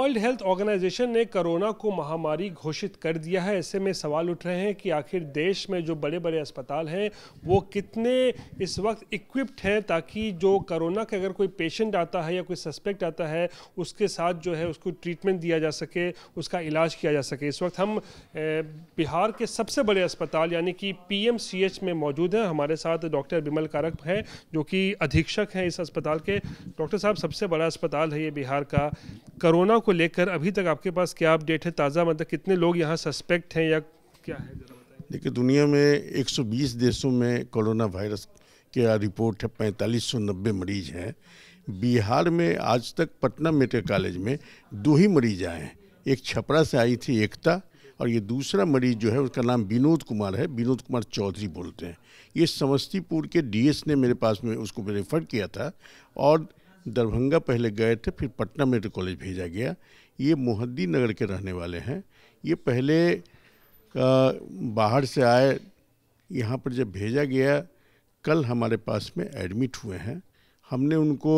World Health Organization ने corona को महामारी घोषित कर दिया है ऐसे में सवाल उठ रहे हैं कि आखिर देश में जो बड़े बड़े अस्पताल हैं वो कितने इस वक्त इक्विप्ड हैं ताकि जो कोरोना के अगर कोई पेशेंट आता है या कोई सस्पेक्ट आता है उसके साथ जो है उसको ट्रीटमेंट दिया जा सके उसका इलाज किया जा सके इस वक्त हम बिहार के सबसे बड़े अस्पताल यानी कि पी में मौजूद हैं हमारे साथ डॉक्टर बिमल कारक हैं जो कि अधीक्षक हैं इस अस्पताल के डॉक्टर साहब सबसे बड़ा अस्पताल है ये बिहार का कोरोना को लेकर अभी तक आपके पास क्या अपडेट है ताज़ा मतलब कितने लोग यहाँ सस्पेक्ट हैं या क्या है देखिए दुनिया में 120 देशों में कोरोना वायरस के रिपोर्ट है पैंतालीस मरीज हैं बिहार में आज तक पटना मेडिकल कॉलेज में दो ही मरीज आए हैं एक छपरा से आई थी एकता और ये दूसरा मरीज जो है उसका नाम विनोद कुमार है विनोद कुमार चौधरी बोलते हैं ये समस्तीपुर के डीएस ने मेरे पास में उसको रेफर किया था और दरभंगा पहले गए थे फिर पटना मेडिकल कॉलेज भेजा गया ये मोहद्दी नगर के रहने वाले हैं ये पहले आ, बाहर से आए यहाँ पर जब भेजा गया कल हमारे पास में एडमिट हुए हैं हमने उनको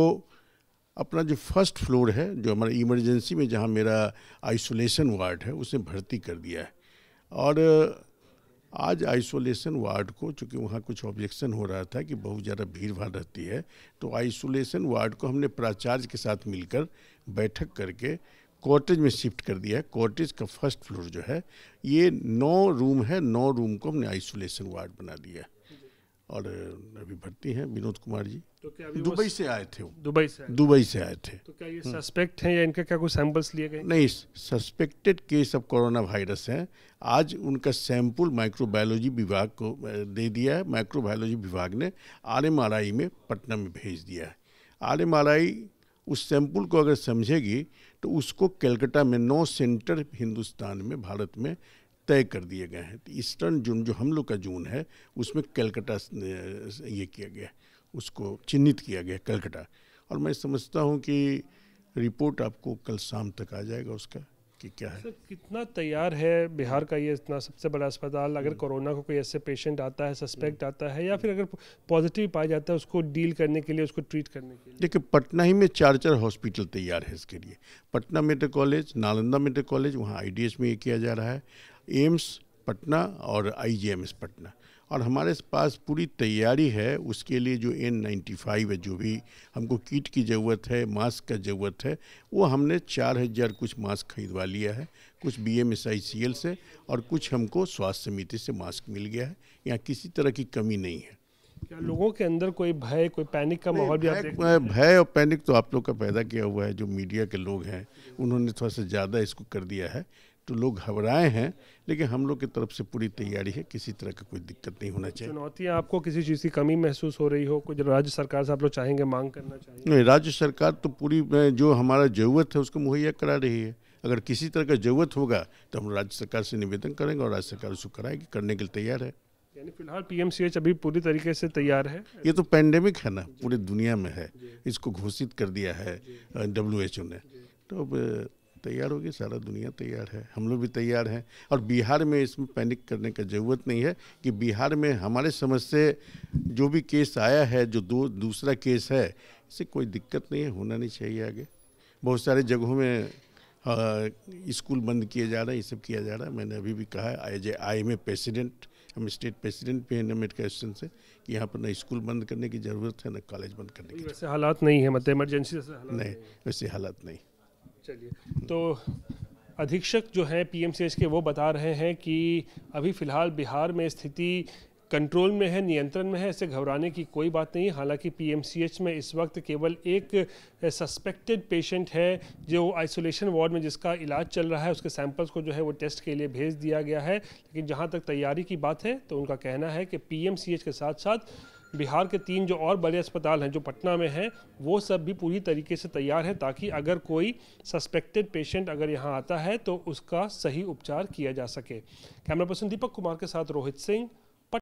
अपना जो फर्स्ट फ्लोर है जो हमारा इमरजेंसी में जहाँ मेरा आइसोलेशन वार्ड है उसमें भर्ती कर दिया है और आज आइसोलेशन वार्ड को चूँकि वहाँ कुछ ऑब्जेक्शन हो रहा था कि बहुत ज़्यादा भीड़ भाड़ रहती है तो आइसोलेशन वार्ड को हमने प्राचार्य के साथ मिलकर बैठक करके कॉटेज में शिफ्ट कर दिया है कॉटेज का फर्स्ट फ्लोर जो है ये नौ रूम है नौ रूम को हमने आइसोलेशन वार्ड बना दिया है और अभी भर्ती हैं विनोद कुमार जी तो क्या दुबई से आए थे दुबई से दुबई से आए थे तो क्या ये हम्म। सस्पेक्ट हैं या इनका क्या कुछ सैंपल्स लिए गए नहीं suspected case of corona virus हैं आज उनका सैंपल माइक्रोबायोलॉजी विभाग को दे दिया है माइक्रोबायोलॉजी विभाग ने आरएमआरआई में पटना में भेज दिया है आरएमआरआई उस सैंपल को अगर समझेगी तो उसको कलकत्ता में नौ सेंटर हिंदुस्तान में भारत में तय कर दिए गए हैं तो ईस्टर्न जून जो हम लोग का जून है उसमें कलकत्ता ये किया गया उसको चिन्हित किया गया कलकत्ता और मैं समझता हूँ कि रिपोर्ट आपको कल शाम तक आ जाएगा उसका कि क्या है सर कितना तैयार है बिहार का ये इतना सबसे बड़ा अस्पताल अगर कोरोना को कोई ऐसे पेशेंट आता है सस्पेक्ट आता है या फिर अगर पॉजिटिव पाया जाता है उसको डील करने के लिए उसको ट्रीट करने के लिए देखिए पटना ही में चार चार हॉस्पिटल तैयार है इसके लिए Patna medical college Nalanda medical college वहाँ आई में ये किया जा रहा है एम्स पटना और आईजीएमएस पटना और हमारे पास पूरी तैयारी है उसके लिए जो एन नाइन्टी फाइव है जो भी हमको किट की ज़रूरत है मास्क का ज़रूरत है वो हमने चार हज़ार कुछ मास्क खरीदवा लिया है कुछ B M S I C L से और कुछ हमको स्वास्थ्य समिति से मास्क मिल गया है यहाँ किसी तरह की कमी नहीं है क्या लोगों के अंदर कोई भय कोई पैनिक का माहौल भी आप भय और पैनिक तो आप लोग का पैदा किया हुआ है जो मीडिया के लोग हैं उन्होंने थोड़ा सा ज़्यादा इसको कर दिया है तो लोग घबराए हैं लेकिन हम लोग की तरफ से पूरी तैयारी है किसी तरह की कोई दिक्कत नहीं होना चाहिए चुनौतियाँ आपको किसी चीज़ की कमी महसूस हो रही हो कुछ राज्य सरकार से आप लोग चाहेंगे मांग करना चाहिए नहीं राज्य सरकार तो पूरी जो हमारा ज़रूरत है उसको मुहैया करा रही है अगर किसी तरह का ज़रूरत होगा तो हम राज्य सरकार से निवेदन करेंगे और राज्य सरकार उसको कराएगी करने के लिए तैयार है यानी फिलहाल पीएमसीएच अभी पूरी तरीके से तैयार है ये तो पैंडेमिक है ना पूरी दुनिया में है इसको घोषित कर दिया है डब्ल्यू ने तो तैयार होगी सारा दुनिया तैयार है हम लोग भी तैयार हैं और बिहार में इसमें पैनिक करने का ज़रूरत नहीं है कि बिहार में हमारे समझ से जो भी केस आया है जो दो दूसरा केस है इससे कोई दिक्कत नहीं है होना नहीं चाहिए आगे बहुत सारे जगहों में स्कूल बंद किए जा रहे हैं ये सब किया जा रहा है मैंने अभी भी कहा है I A I M A president हम स्टेट प्रेसिडेंट भी हैं मेडिकल क्वेश्चन से कि यहाँ पर ना स्कूल बंद करने की ज़रूरत है ना कॉलेज बंद करने की वैसे हालात नहीं है मतलब इमरजेंसी नहीं वैसे हालात नहीं चलिए तो अधीक्षक जो है पीएमसीएच के वो बता रहे हैं कि अभी फ़िलहाल बिहार में स्थिति कंट्रोल में है नियंत्रण में है ऐसे घबराने की कोई बात नहीं हालांकि पीएमसीएच में इस वक्त केवल एक सस्पेक्टेड पेशेंट है जो आइसोलेशन वार्ड में जिसका इलाज चल रहा है उसके सैंपल्स को जो है वो टेस्ट के लिए भेज दिया गया है लेकिन जहां तक तैयारी की बात है तो उनका कहना है कि पीएमसीएच के साथ साथ बिहार के तीन जो और बड़े अस्पताल हैं जो पटना में हैं वो सब भी पूरी तरीके से तैयार है ताकि अगर कोई सस्पेक्टेड पेशेंट अगर यहाँ आता है तो उसका सही उपचार किया जा सके कैमरा पर्सन दीपक कुमार के साथ रोहित सिंह